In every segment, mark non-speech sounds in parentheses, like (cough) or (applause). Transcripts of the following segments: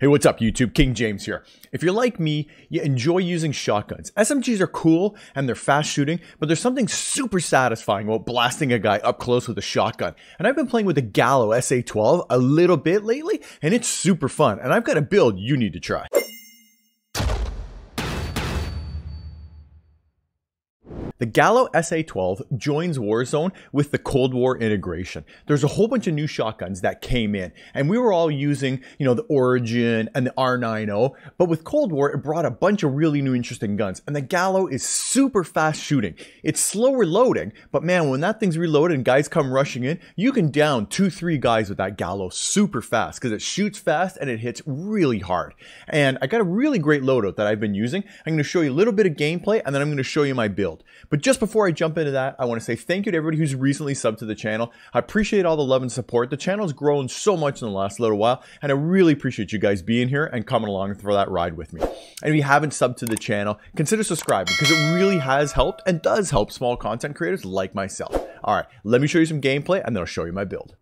Hey, what's up, YouTube? King James here. If you're like me, you enjoy using shotguns. SMGs are cool and they're fast shooting, but there's something super satisfying about blasting a guy up close with a shotgun. And I've been playing with the Gallo SA12 a little bit lately, and it's super fun. And I've got a build you need to try. The Gallo SA-12 joins Warzone with the Cold War integration. There's a whole bunch of new shotguns that came in, and we were all using, you know, the Origin and the R90, but with Cold War, it brought a bunch of really new interesting guns, and the Gallo is super fast shooting. It's slower loading, but man, when that thing's reloaded and guys come rushing in, you can down two, three guys with that Gallo super fast, because it shoots fast and it hits really hard. And I got a really great loadout that I've been using. I'm going to show you a little bit of gameplay, and then I'm going to show you my build. But just before I jump into that, I want to say thank you to everybody who's recently subbed to the channel. I appreciate all the love and support. The channel's grown so much in the last little while, and I really appreciate you guys being here and coming along for that ride with me. And if you haven't subbed to the channel, consider subscribing because it really has helped and does help small content creators like myself. All right, let me show you some gameplay and then I'll show you my build.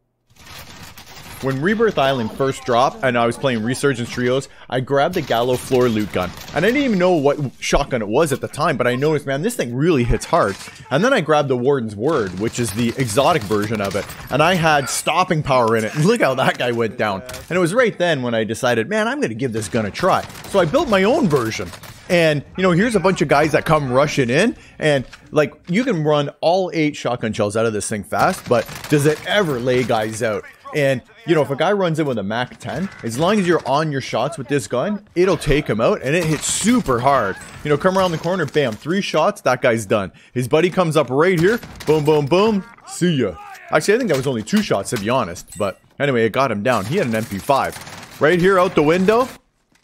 When Rebirth Island first dropped and I was playing Resurgence Trios, I grabbed the Gallo Floor loot gun. And I didn't even know what shotgun it was at the time, but I noticed, man, this thing really hits hard. And then I grabbed the Warden's Word, which is the exotic version of it. And I had stopping power in it. (laughs) Look how that guy went down. And it was right then when I decided, man, I'm going to give this gun a try. So I built my own version. And, you know, here's a bunch of guys that come rushing in, and like, you can run all eight shotgun shells out of this thing fast, but does it ever lay guys out? And, you know, if a guy runs in with a MAC-10, as long as you're on your shots with this gun, it'll take him out, and it hits super hard. You know, come around the corner, bam, three shots, that guy's done. His buddy comes up right here, boom, boom, boom, see ya. Actually, I think that was only two shots, to be honest, but anyway, it got him down. He had an MP5. Right here out the window,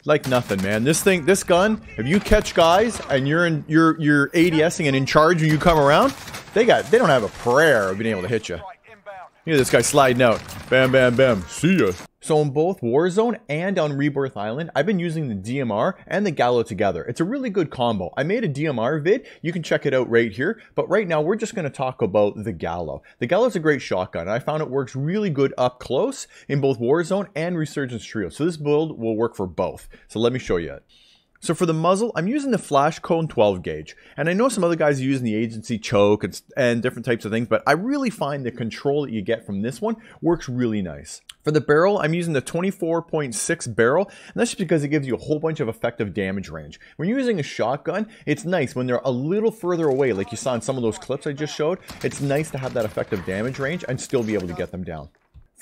like nothing, man. This thing, this gun, if you catch guys and you're in, you're you're ADSing and in charge when you come around, they got they don't have a prayer of being able to hit you. Look at this guy sliding out. Bam, bam, bam. See ya. So on both Warzone and on Rebirth Island, I've been using the DMR and the Gallo together. It's a really good combo. I made a DMR vid. You can check it out right here. But right now, we're just going to talk about the Gallo. The Gallo is a great shotgun. I found it works really good up close in both Warzone and Resurgence Trio. So this build will work for both. So let me show you it. So for the muzzle, I'm using the Flash Cone 12 gauge. And I know some other guys are using the agency choke and, and different types of things, but I really find the control that you get from this one works really nice. For the barrel, I'm using the 24.6 barrel, and that's just because it gives you a whole bunch of effective damage range. When you're using a shotgun, it's nice when they're a little further away, like you saw in some of those clips I just showed, it's nice to have that effective damage range and still be able to get them down.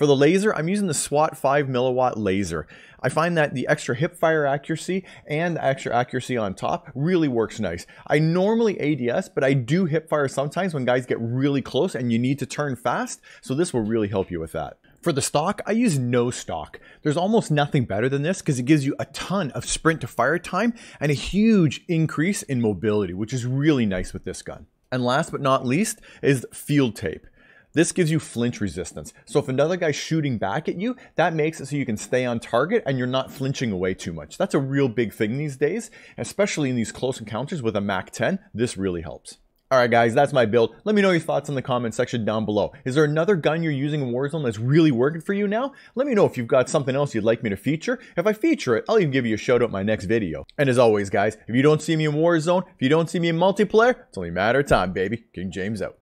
For the laser, I'm using the SWAT 5 milliwatt laser. I find that the extra hip fire accuracy and extra accuracy on top really works nice. I normally ADS, but I do hip fire sometimes when guys get really close and you need to turn fast, so this will really help you with that. For the stock, I use no stock. There's almost nothing better than this because it gives you a ton of sprint to fire time and a huge increase in mobility, which is really nice with this gun. And last but not least is field tape. This gives you flinch resistance. So if another guy's shooting back at you, that makes it so you can stay on target and you're not flinching away too much. That's a real big thing these days, especially in these close encounters with a MAC-10. This really helps. Alright guys, that's my build. Let me know your thoughts in the comment section down below. Is there another gun you're using in Warzone that's really working for you now? Let me know if you've got something else you'd like me to feature. If I feature it, I'll even give you a shout out in my next video. And as always guys, if you don't see me in Warzone, if you don't see me in multiplayer, it's only a matter of time baby. King James out.